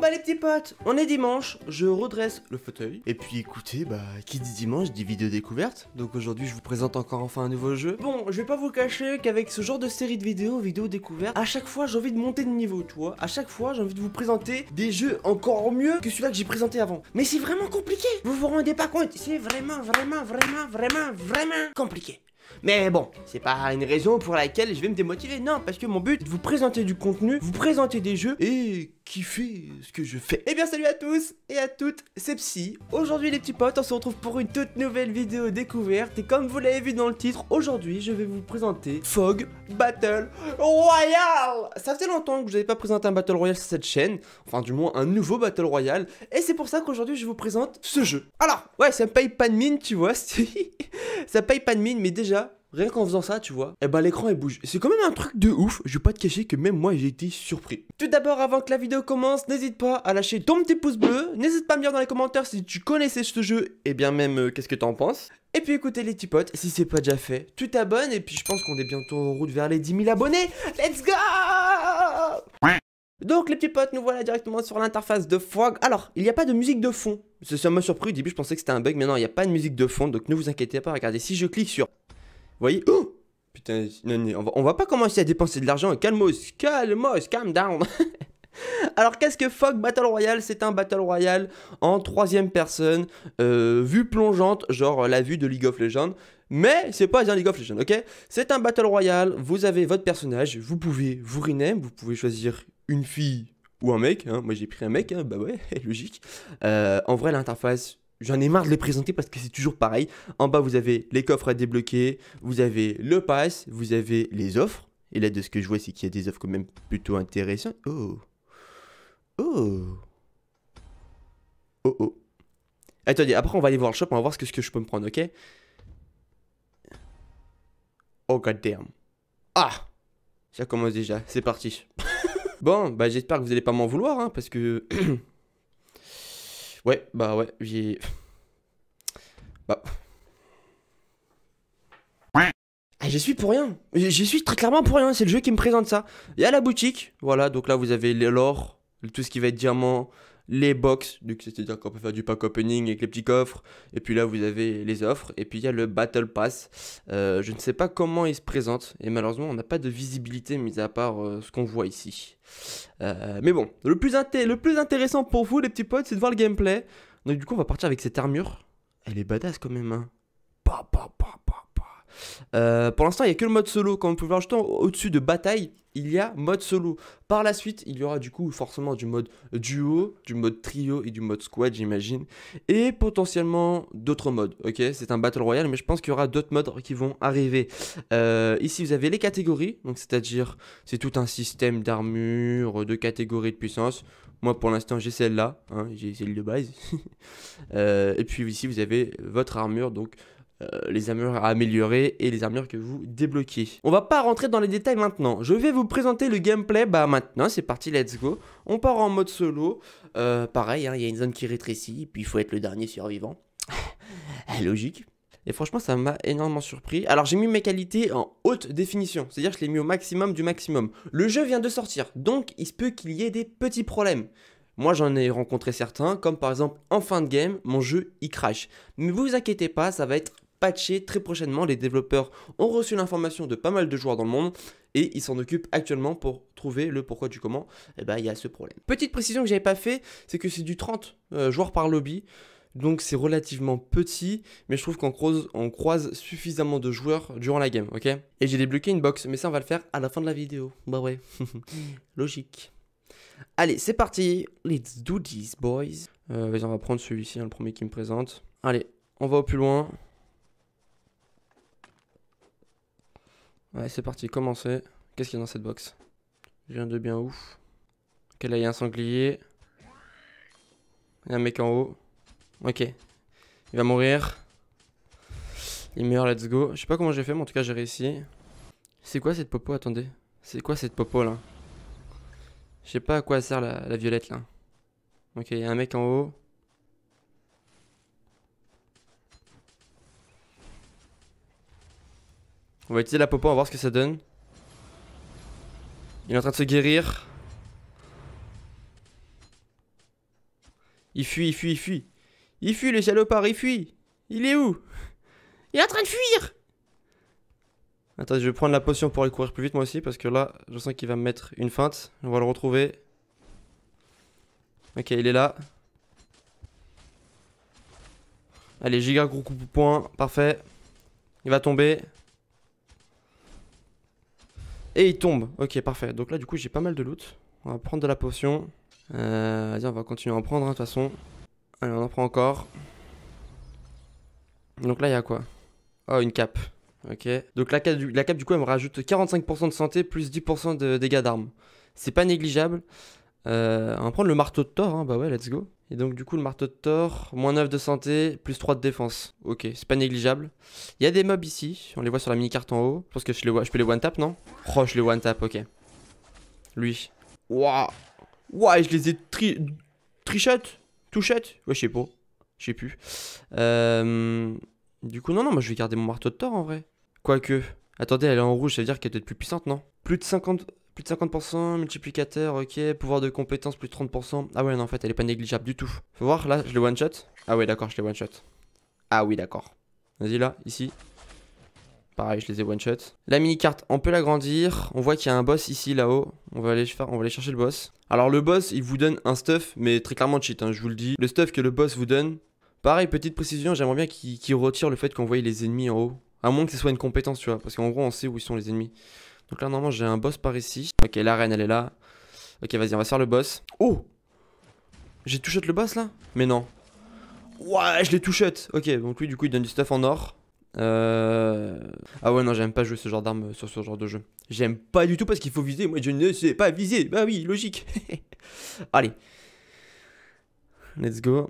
bah les petits potes, on est dimanche, je redresse le fauteuil. Et puis écoutez, bah qui dit dimanche dit vidéo découverte. Donc aujourd'hui je vous présente encore enfin un nouveau jeu. Bon, je vais pas vous cacher qu'avec ce genre de série de vidéos, vidéo découverte, à chaque fois j'ai envie de monter de niveau, tu vois. À chaque fois j'ai envie de vous présenter des jeux encore mieux que celui-là que j'ai présenté avant. Mais c'est vraiment compliqué, vous vous rendez pas compte, c'est vraiment, vraiment, vraiment, vraiment, vraiment compliqué. Mais bon, c'est pas une raison pour laquelle je vais me démotiver, non, parce que mon but, de vous présenter du contenu, vous présenter des jeux, et kiffer ce que je fais. Eh bien salut à tous et à toutes, c'est Psy. Aujourd'hui les petits potes, on se retrouve pour une toute nouvelle vidéo découverte et comme vous l'avez vu dans le titre, aujourd'hui je vais vous présenter Fog Battle Royale. Ça faisait longtemps que je n'avais pas présenté un Battle Royale sur cette chaîne, enfin du moins un nouveau Battle Royale et c'est pour ça qu'aujourd'hui je vous présente ce jeu. Alors, ouais, ça me paye pas de mine, tu vois, ça paye pas de mine mais déjà Rien qu'en faisant ça, tu vois, et eh ben l'écran il bouge. C'est quand même un truc de ouf, je vais pas te cacher que même moi j'ai été surpris. Tout d'abord, avant que la vidéo commence, n'hésite pas à lâcher ton petit pouce bleu, n'hésite pas à me dire dans les commentaires si tu connaissais ce jeu, et bien même euh, qu'est-ce que t'en penses. Et puis écoutez les petits potes, si c'est pas déjà fait, tu t'abonnes, et puis je pense qu'on est bientôt en route vers les 10 000 abonnés. Let's go donc les petits potes, nous voilà directement sur l'interface de Frog. Alors, il n'y a pas de musique de fond. Ça m'a surpris au début, je pensais que c'était un bug, mais non, il n'y a pas de musique de fond, donc ne vous inquiétez pas, regardez, si je clique sur voyez, oh Putain, non, non, on, va, on va pas commencer à dépenser de l'argent. Calmos, calmos, calm down. Alors qu'est-ce que Fog Battle Royale C'est un Battle Royale en troisième personne, euh, vue plongeante, genre euh, la vue de League of Legends. Mais c'est pas un League of Legends, ok C'est un Battle Royale, vous avez votre personnage, vous pouvez vous rename, vous pouvez choisir une fille ou un mec. Hein. Moi j'ai pris un mec, hein. bah ouais, logique. Euh, en vrai l'interface j'en ai marre de les présenter parce que c'est toujours pareil. En bas, vous avez les coffres à débloquer, vous avez le pass, vous avez les offres. Et là, de ce que je vois, c'est qu'il y a des offres quand même plutôt intéressantes. Oh. Oh. Oh oh. Attendez, après, on va aller voir le shop, on va voir ce que, je peux me prendre, ok Oh god damn. Ah Ça commence déjà, c'est parti. bon, bah j'espère que vous allez pas m'en vouloir, hein, parce que Ouais, bah ouais, j'ai. Bah. Ah, je suis pour rien. je suis très clairement pour rien. C'est le jeu qui me présente ça. Il y a la boutique. Voilà, donc là, vous avez l'or, tout ce qui va être diamant, les box, du c'est-à-dire qu'on peut faire du pack opening avec les petits coffres, et puis là vous avez les offres, et puis il y a le Battle Pass. Euh, je ne sais pas comment il se présente, et malheureusement on n'a pas de visibilité mis à part euh, ce qu'on voit ici. Euh, mais bon, le plus, intéressant pour vous les petits potes, c'est de voir le gameplay. Donc du coup on va partir avec cette armure. Elle est badass quand même. Hein. pour l'instant il n'y a que le mode solo, comme on peut voir, je au-dessus de bataille il y a mode solo. Par la suite, il y aura du coup forcément du mode duo, du mode trio et du mode squad, j'imagine, et potentiellement d'autres modes. Ok, c'est un battle royale, mais je pense qu'il y aura d'autres modes qui vont arriver. Euh, ici, vous avez les catégories, donc c'est-à-dire c'est tout un système d'armure, de catégories de puissance. Moi, pour l'instant, j'ai celle-là, hein, j'ai celle de base. Euh, et puis ici, vous avez votre armure, donc euh, les armures à améliorer et les armures que vous débloquez. On va pas rentrer dans les détails maintenant. Je vais vous présenter le gameplay. Bah maintenant, c'est parti, let's go. On part en mode solo. Euh, pareil, hein, il y a une zone qui rétrécit, puis il faut être le dernier survivant. Eh, logique. Et franchement, ça m'a énormément surpris. Alors, j'ai mis mes qualités en haute définition, c'est-à-dire que je l'ai mis au maximum du maximum. Le jeu vient de sortir, donc il se peut qu'il y ait des petits problèmes. Moi, j'en ai rencontré certains, comme par exemple en fin de game, mon jeu il crash. Mais vous inquiétez pas, ça va être patché très prochainement. Les développeurs ont reçu l'information de pas mal de joueurs dans le monde et ils s'en occupent actuellement pour trouver le pourquoi du comment. Et eh bah, ben, il y a ce problème. Petite précision que j'avais pas fait, c'est que c'est du 30 euh, joueurs par lobby. Donc c'est relativement petit, mais je trouve qu'on croise, on croise suffisamment de joueurs durant la game, ok Et j'ai débloqué une box, mais ça on va le faire à la fin de la vidéo. Bah ouais, logique. Allez, c'est parti, let's do this boys. Euh, vas-y, on va prendre celui-ci, hein, le premier qui me présente. Allez, on va au plus loin. ouais c'est parti, commencez. Qu'est-ce qu'il y a dans cette box Rien de bien ouf. Ok, là, il y a un sanglier. Il y a un mec en haut. Ok. Il va mourir. Il meurt, let's go. Je sais pas comment j'ai fait, mais en tout cas, j'ai réussi. C'est quoi cette popo Attendez. C'est quoi cette popo là Je sais pas à quoi sert la, la violette là. Ok, il y a un mec en haut. On va utiliser la popo, on va voir ce que ça donne. Il est en train de se guérir. Il fuit, il fuit, il fuit. Il fuit, le salopard, il fuit. Il est où Il est en train de fuir Attends, je vais prendre la potion pour aller courir plus vite moi aussi, parce que là, je sens qu'il va me mettre une feinte. On va le retrouver. Ok, il est là. Allez, giga gros coup de poing, parfait. Il va tomber. Et il tombe. Ok, parfait. Donc là, du coup, j'ai pas mal de loot. On va prendre de la potion. Euh, on va continuer à en prendre, hein, de toute façon. Allez, on en prend encore. Donc là, il y a quoi Oh, une cape. Ok. Donc la cape, du, la cape, du coup, elle me rajoute 45% de santé plus 10% de dégâts d'armes. C'est pas négligeable. Euh, on va prendre le marteau de Thor. Hein. Bah ouais, let's go. Et donc du coup le marteau de Thor, moins 9 de santé, plus 3 de défense. Ok, c'est pas négligeable. Il y a des mobs ici, on les voit sur la mini-carte en haut. Je pense que je, les... peux les one-tap, non Oh, je les one-tap, ok. Lui. Waouh Waouh, je les ai tri... trichotes Touchettes Ouais, je sais pas. Je sais plus. Euh, du coup, non, non, moi je vais garder mon marteau de Thor en vrai. Quoique. Attendez, elle est en rouge, ça veut dire qu'elle est peut-être plus puissante, non Plus de 50... Plus de 50%, multiplicateur, ok, pouvoir de compétence plus de 30%. Ah ouais, non, en fait, elle est pas négligeable du tout. Faut voir, là, je le one-shot. Ah ouais, d'accord, je l'ai one-shot. Ah oui, d'accord. Vas-y, là, ici. Pareil, je les ai one-shot. La mini-carte, on peut l'agrandir. On voit qu'il y a un boss ici, là-haut. On, va aller on va aller chercher le boss. Alors, le boss, il vous donne un stuff, mais très clairement cheat, hein, je vous le dis. Le stuff que le boss vous donne... Pareil, petite précision, j'aimerais bien qu'il retire le fait qu'on voit les ennemis en haut. À moins que ce soit une compétence, tu vois. Parce qu'en gros, on sait où ils sont les ennemis. Donc là, normalement, j'ai un boss par ici. Ok, l'arène elle est là. Ok, vas-y, on va faire le boss. Oh J'ai touché le boss, là Mais non. Ouais, je l'ai touché Ok, donc lui, du coup, il donne du stuff en or. Euh... Ah ouais, non, j'aime pas jouer ce genre d'arme euh, sur ce genre de jeu. J'aime pas du tout parce qu'il faut viser. Moi, je ne sais pas viser. Bah oui, logique. Allez. Let's go.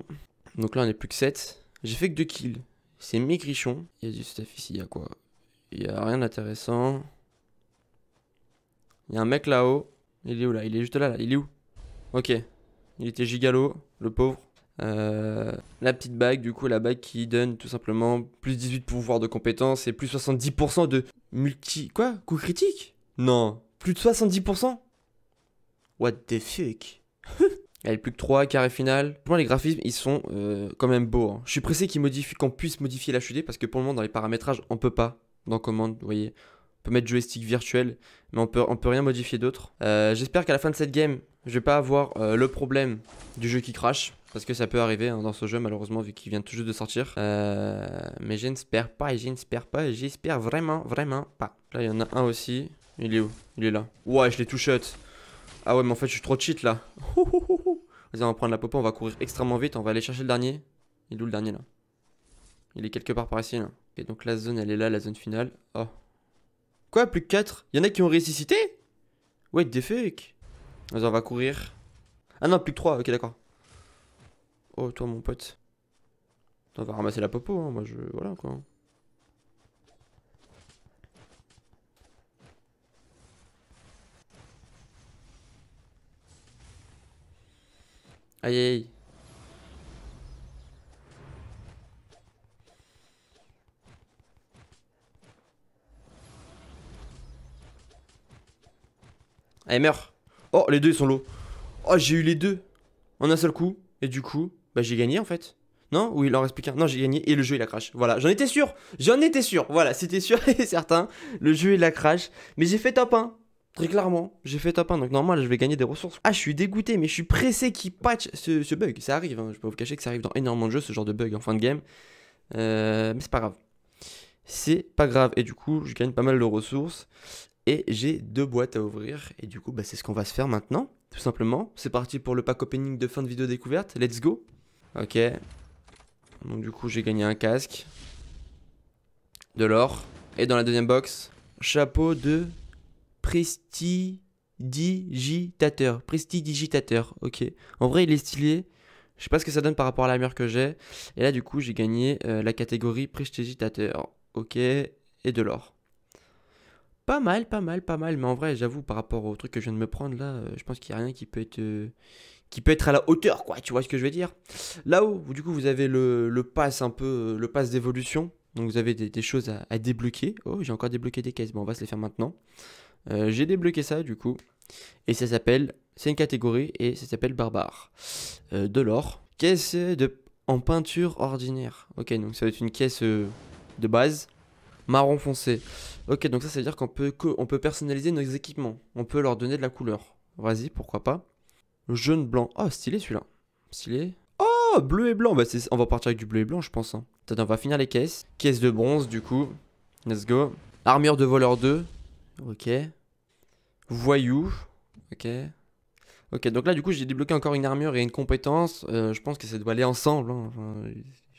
Donc là, on est plus que 7. J'ai fait que 2 kills. C'est maigrichon. Il y a du stuff ici. Il y a quoi Il y a rien d'intéressant. Il y a un mec là-haut. Il est où là Il est juste là, là. Il est où Ok. Il était gigalo, le pauvre. Euh, la petite bague, du coup, la bague qui donne tout simplement plus 18 pouvoirs de compétences et plus 70% de multi. Quoi Coup critique Non. Plus de 70% What the fuck Elle est plus que 3, carré final. Pour moi, les graphismes, ils sont euh, quand même beaux. Hein. Je suis pressé qu'on modifient, qu'on puisse modifier la parce que pour le moment, dans les paramétrages, on peut pas. Dans commande, vous voyez mettre joystick virtuel, mais on peut, on peut rien modifier d'autre. Euh, j'espère qu'à la fin de cette game, je vais pas avoir euh, le problème du jeu qui crache, parce que ça peut arriver hein, dans ce jeu malheureusement vu qu'il vient tout juste de sortir. Euh, mais j'espère pas, et j'espère pas, et j'espère vraiment, vraiment pas. Là il y en a un aussi, il est où Il est là. Ouais je l'ai tout shot. Ah ouais mais en fait je suis trop cheat là. Vas-y on va prendre la popo, on va courir extrêmement vite, on va aller chercher le dernier. Il est où le dernier là Il est quelque part par ici là. Et donc la zone elle est là, la zone finale. Oh Quoi, plus que 4 Y'en a qui ont ressuscité Wait the fake Vas-y, on va courir. Ah non, plus que 3, ok, d'accord. Oh, toi, mon pote. On va ramasser la popo, hein. moi je. Voilà quoi. Aïe aïe. Allez, ah, meurt. Oh, les deux, ils sont low. Oh, j'ai eu les deux. En un seul coup. Et du coup, bah j'ai gagné en fait. Non Oui, il en reste plus qu'un. Non, j'ai gagné et le jeu il a crash. Voilà, j'en étais sûr. J'en étais sûr. Voilà, c'était sûr et certain. Le jeu il a crash. Mais j'ai fait top 1. Très clairement, j'ai fait top 1, donc normal, je vais gagner des ressources. Ah, je suis dégoûté, mais je suis pressé Qu'il patch ce, bug. Ça arrive, hein. je peux vous cacher que ça arrive dans énormément de jeux, ce genre de bug en fin de game. Euh, mais c'est pas grave. C'est pas grave, et du coup, je gagne pas mal de ressources et j'ai deux boîtes à ouvrir et du coup bah, c'est ce qu'on va se faire maintenant tout simplement. C'est parti pour le pack opening de fin de vidéo découverte, let's go Ok, donc du coup j'ai gagné un casque, de l'or et dans la deuxième box, chapeau de prestidigitateur, prestidigitateur, ok. En vrai il est stylé, je sais pas ce que ça donne par rapport à la que j'ai et là du coup j'ai gagné euh, la catégorie prestidigitateur, ok, et de l'or. Pas mal, pas mal, pas mal. Mais en vrai, j'avoue, par rapport au truc que je viens de me prendre là, euh, je pense qu'il n'y a rien qui peut être. Euh, qui peut être à la hauteur, quoi, tu vois ce que je veux dire Là-haut, du coup, vous avez le, le pass un peu, euh, le pass d'évolution, donc vous avez des, choses à, débloquer. Oh, j'ai encore débloqué des caisses. Bon, on va se les faire maintenant. j'ai débloqué ça du coup. Et ça s'appelle... C'est une catégorie et ça s'appelle barbare. de l'or. Caisse de, en peinture ordinaire. Ok, donc ça va être une caisse de base. Marron foncé. Ok, donc ça, ça veut dire qu'on peut, on peut personnaliser nos équipements. On peut leur donner de la couleur. Vas-y, pourquoi pas. Jaune, blanc. Oh, stylé celui-là. Stylé. Oh, bleu et blanc. Bah, on va partir avec du bleu et blanc, je pense. Hein. Attends, on va finir les caisses. Caisse de bronze, du coup. Let's go. Armure de voleur 2. Ok. Voyou. Ok. Ok, donc là, du coup, j'ai débloqué encore une armure et une compétence. Euh, je pense que ça doit aller ensemble. Hein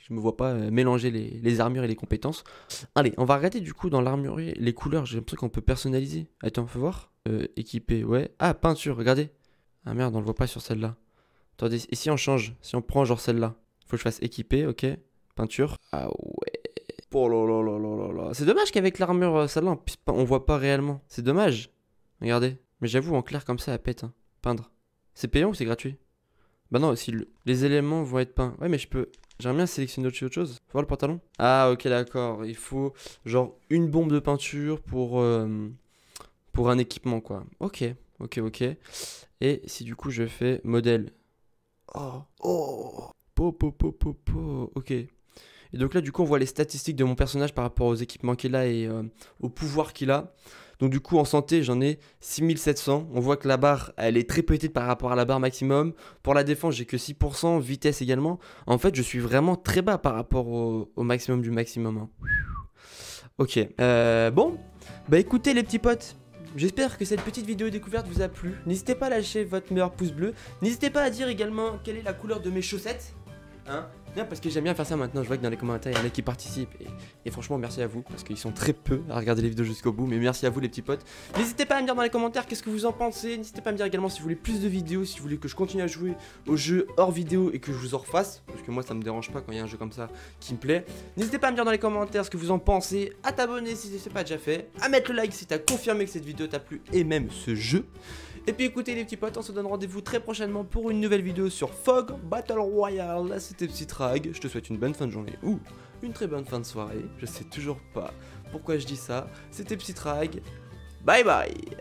je me vois pas euh, mélanger les, armures et les compétences. Allez, on va regarder du coup dans l'armurerie les couleurs. J'ai l'impression qu'on peut personnaliser. Attends, faut voir. Euh, équiper, ouais. Ah, peinture, regardez. Ah merde, on le voit pas sur celle-là. Attendez, et si on change Si on prend genre celle-là Faut que je fasse équiper, ok. Peinture. Ah ouais. Oh là C'est dommage qu'avec l'armure, euh, celle-là, on, voit pas réellement. C'est dommage. Regardez. Mais j'avoue, en clair, comme ça, elle pète. Hein. Peindre. C'est payant ou c'est gratuit Bah non, si les éléments vont être peints. Ouais, mais je peux. J'aimerais bien sélectionner autre chose. Faut voir le pantalon Ah, ok, d'accord. Il faut genre une bombe de peinture pour, euh, pour un équipement, quoi. Ok, ok, ok. Et si du coup je fais modèle. Oh, oh Po, po, po, po, po. Ok. Et donc là, du coup, on voit les statistiques de mon personnage par rapport aux équipements qu'il a et aux euh, au pouvoir qu'il a. Donc du coup en santé j'en ai 6700. On voit que la barre elle est très petite par rapport à la barre maximum. Pour la défense j'ai que 6%, vitesse également. En fait je suis vraiment très bas par rapport au, maximum du maximum. Hein. Ok. Euh, bon. Bah écoutez les petits potes. J'espère que cette petite vidéo découverte vous a plu. N'hésitez pas à lâcher votre meilleur pouce bleu. N'hésitez pas à dire également quelle est la couleur de mes chaussettes. Hein non, parce que j'aime bien faire ça maintenant. Je vois que dans les commentaires, il y en a qui participent. Et, franchement, merci à vous, parce qu'ils sont très peu à regarder les vidéos jusqu'au bout. Mais merci à vous, les petits potes. N'hésitez pas à me dire dans les commentaires qu'est-ce que vous en pensez. N'hésitez pas à me dire également si vous voulez plus de vidéos, si vous voulez que je continue à jouer au jeu hors vidéo et que je vous en refasse. Parce que moi, ça me dérange pas quand il y a un jeu comme ça qui me plaît. N'hésitez pas à me dire dans les commentaires ce que vous en pensez. À t'abonner si ce n'est pas déjà fait. À mettre le like si t'as confirmé que cette vidéo t'a plu et même ce jeu. Et puis écoutez les petits potes, on se donne rendez-vous très prochainement pour une nouvelle vidéo sur Fog Battle Royale. C'était Psytrag, je te souhaite une bonne fin de journée ou une très bonne fin de soirée, je sais toujours pas pourquoi je dis ça. C'était Psytrag, bye bye